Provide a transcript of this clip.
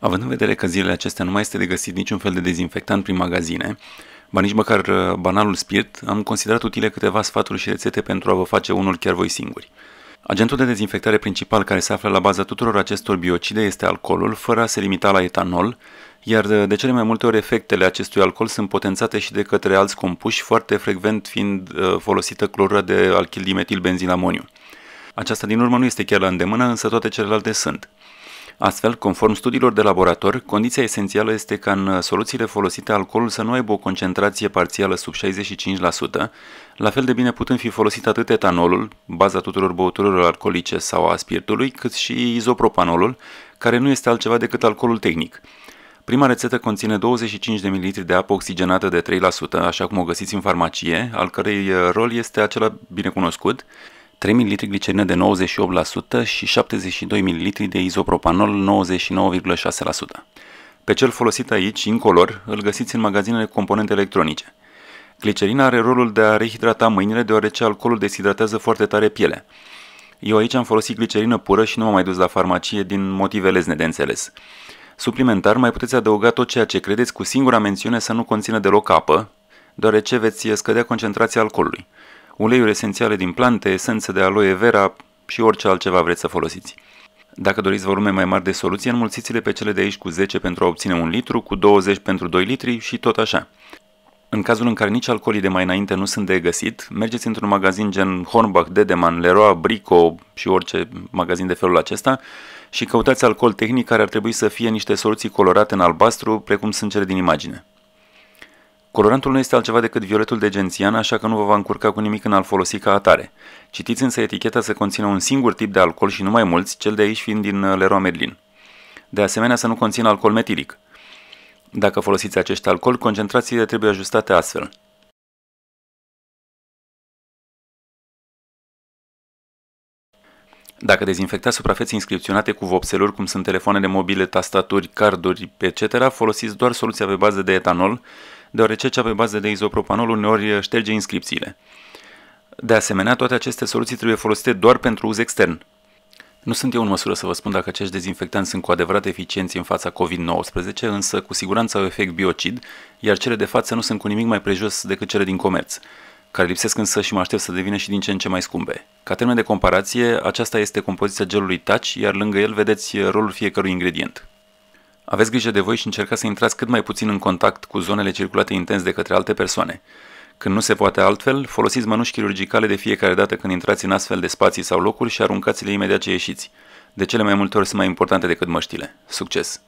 Având în vedere că zilele acestea nu mai este de găsit niciun fel de dezinfectant prin magazine, ba nici măcar uh, banalul spirit, am considerat utile câteva sfaturi și rețete pentru a vă face unul chiar voi singuri. Agentul de dezinfectare principal care se află la baza tuturor acestor biocide este alcoolul, fără a se limita la etanol, iar uh, de cele mai multe ori efectele acestui alcool sunt potențate și de către alți compuși, foarte frecvent fiind uh, folosită clorura de alchildimetilbenzilamoniu. Aceasta din urmă nu este chiar la îndemână, însă toate celelalte sunt. Astfel, conform studiilor de laborator, condiția esențială este ca în soluțiile folosite alcoolul să nu aibă o concentrație parțială sub 65%, la fel de bine putând fi folosit atât etanolul, baza tuturor băuturilor alcoolice sau a spirtului, cât și izopropanolul, care nu este altceva decât alcoolul tehnic. Prima rețetă conține 25 de ml de apă oxigenată de 3%, așa cum o găsiți în farmacie, al cărei uh, rol este acela binecunoscut, cunoscut, 3 ml glicerină de 98% și 72 ml de izopropanol 99,6%. Pe cel folosit aici, incolor, îl găsiți în magazinele cu componente electronice. Glicerina are rolul de a rehidrata mâinile deoarece alcoolul deshidratează foarte tare pielea. Eu aici am folosit glicerină pură și nu m-am mai dus la farmacie din motive lezne de înțeles. Suplimentar, mai puteți adăuga tot ceea ce credeți cu singura mențiune să nu conțină deloc apă, deoarece veți scădea concentrația alcoolului uleiuri esențiale din plante, esență de aloe vera și orice altceva vreți să folosiți. Dacă doriți volume mai mari de soluție, înmulțiți-le pe cele de aici cu 10 pentru a obține 1 litru, cu 20 pentru 2 litri și tot așa. În cazul în care nici alcoolii de mai înainte nu sunt de găsit, mergeți într-un magazin gen Hornbach, Dedeman, Leroy, Brico și orice magazin de felul acesta și căutați alcool tehnic care ar trebui să fie niște soluții colorate în albastru, precum sunt cele din imagine. Colorantul nu este altceva decât violetul de gențian, așa că nu vă va încurca cu nimic în a-l folosi ca atare. Citiți însă eticheta să conțină un singur tip de alcool și nu mai mulți, cel de aici fiind din uh, Leroy Merlin. De asemenea să nu conțină alcool metilic. Dacă folosiți acest alcool, concentrațiile trebuie ajustate astfel. Dacă dezinfectați suprafețe inscripționate cu vopseluri, cum sunt telefoanele mobile, tastaturi, carduri, etc., folosiți doar soluția pe bază de etanol deoarece cea pe bază de izopropanol uneori șterge inscripțiile. De asemenea, toate aceste soluții trebuie folosite doar pentru uz extern. Nu sunt eu în măsură să vă spun dacă acești dezinfectanți sunt cu adevărat eficienți în fața COVID-19, însă cu siguranță au efect biocid, iar cele de față nu sunt cu nimic mai prejos decât cele din comerț, care lipsesc însă și mă aștept să devină și din ce în ce mai scumpe. Ca termen de comparație, aceasta este compoziția gelului Touch, iar lângă el vedeți rolul fiecărui ingredient. Aveți grijă de voi și încercați să intrați cât mai puțin în contact cu zonele circulate intens de către alte persoane. Când nu se poate altfel, folosiți mănuși chirurgicale de fiecare dată când intrați în astfel de spații sau locuri și aruncați-le imediat ce ieșiți. De cele mai multe ori sunt mai importante decât măștile. Succes!